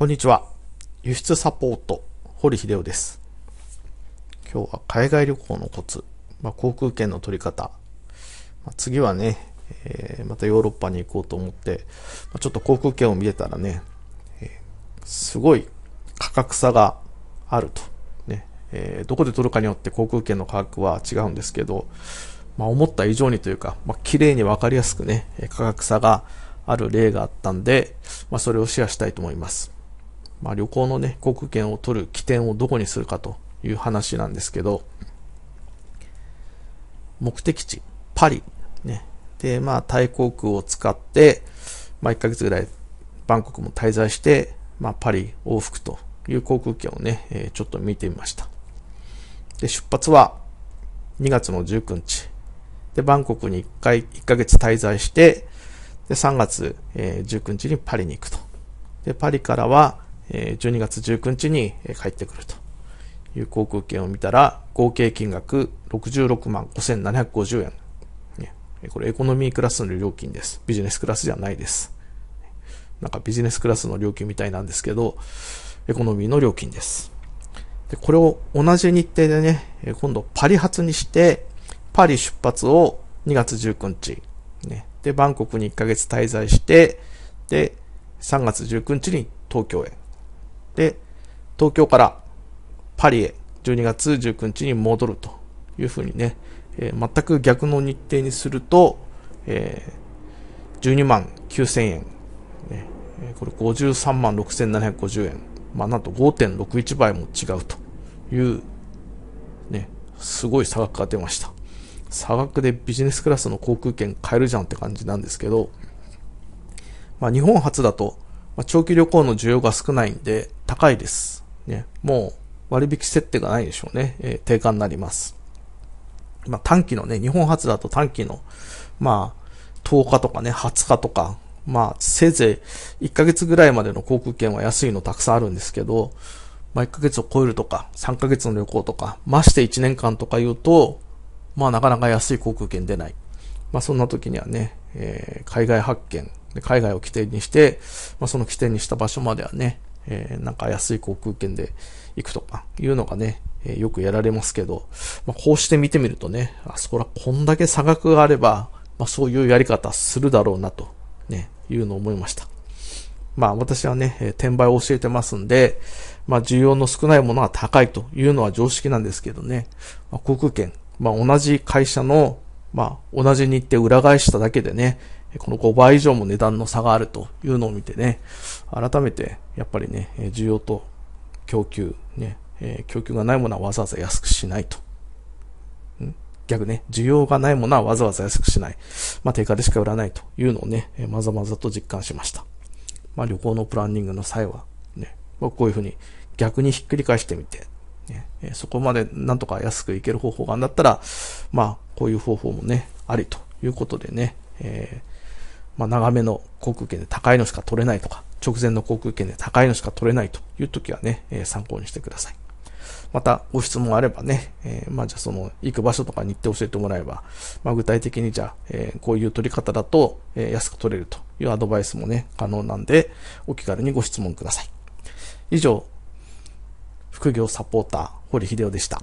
こんにちは。輸出サポート、堀秀夫です。今日は海外旅行のコツ、まあ、航空券の取り方。まあ、次はね、えー、またヨーロッパに行こうと思って、まあ、ちょっと航空券を見れたらね、えー、すごい価格差があると。ねえー、どこで取るかによって航空券の価格は違うんですけど、まあ、思った以上にというか、まあ、綺麗にわかりやすくね、価格差がある例があったんで、まあ、それをシェアしたいと思います。まあ、旅行のね、航空券を取る起点をどこにするかという話なんですけど、目的地、パリ、ね。で、まあ、タイ航空を使って、まあ、1ヶ月ぐらい、バンコクも滞在して、まあ、パリ往復という航空券をね、えー、ちょっと見てみました。で、出発は2月の19日。で、バンコクに1回、1ヶ月滞在して、で、3月、えー、19日にパリに行くと。で、パリからは、え12月19日に帰ってくるという航空券を見たら、合計金額66万5750円。これエコノミークラスの料金です。ビジネスクラスじゃないです。なんかビジネスクラスの料金みたいなんですけど、エコノミーの料金です。でこれを同じ日程でね、今度パリ発にして、パリ出発を2月19日、ね。で、バンコクに1ヶ月滞在して、で、3月19日に東京へ。で、東京からパリへ12月19日に戻るというふうにね、えー、全く逆の日程にすると、えー、12万9000円、ね、これ53万6750円、まあ、なんと5.61倍も違うという、ね、すごい差額が出ました。差額でビジネスクラスの航空券買えるじゃんって感じなんですけど、まあ、日本初だと、まあ、長期旅行の需要が少ないんで、高いです。ね、もう割引設定がないでしょうね。えー、定価になります。まあ、短期のね、日本初だと短期の、まあ、10日とかね、20日とか、まあ、せいぜい1ヶ月ぐらいまでの航空券は安いのたくさんあるんですけど、まあ、1ヶ月を超えるとか、3ヶ月の旅行とか、まして1年間とか言うと、まあ、なかなか安い航空券出ない。まあ、そんな時にはね、えー、海外発見、海外を起点にして、まあ、その起点にした場所まではね、えー、なんか安い航空券で行くとかいうのがね、えー、よくやられますけど、まあ、こうして見てみるとね、あそこらこんだけ差額があれば、まあ、そういうやり方するだろうなと、ね、いうのを思いました。まあ私はね、え転売を教えてますんで、まあ需要の少ないものは高いというのは常識なんですけどね、まあ、航空券、まあ同じ会社の、まあ同じ日程裏返しただけでね、この5倍以上も値段の差があるというのを見てね、改めて、やっぱりね、需要と供給、ね、え供給がないものはわざわざ安くしないと。逆ね、需要がないものはわざわざ安くしない。まあ、定価でしか売らないというのをね、まざまざと実感しました。まあ、旅行のプランニングの際は、ね、まあ、こういうふうに逆にひっくり返してみて、ね、そこまでなんとか安くいける方法があんだったら、まあ、こういう方法もね、ありということでね、えまあ、長めの航空券で高いのしか取れないとか、直前の航空券で高いのしか取れないという時はね、えー、参考にしてください。また、ご質問あればね、えー、まあ、じゃあその、行く場所とかに行って教えてもらえば、まあ、具体的にじゃあ、えー、こういう取り方だと、えー、安く取れるというアドバイスもね、可能なんで、お気軽にご質問ください。以上、副業サポーター、堀秀夫でした。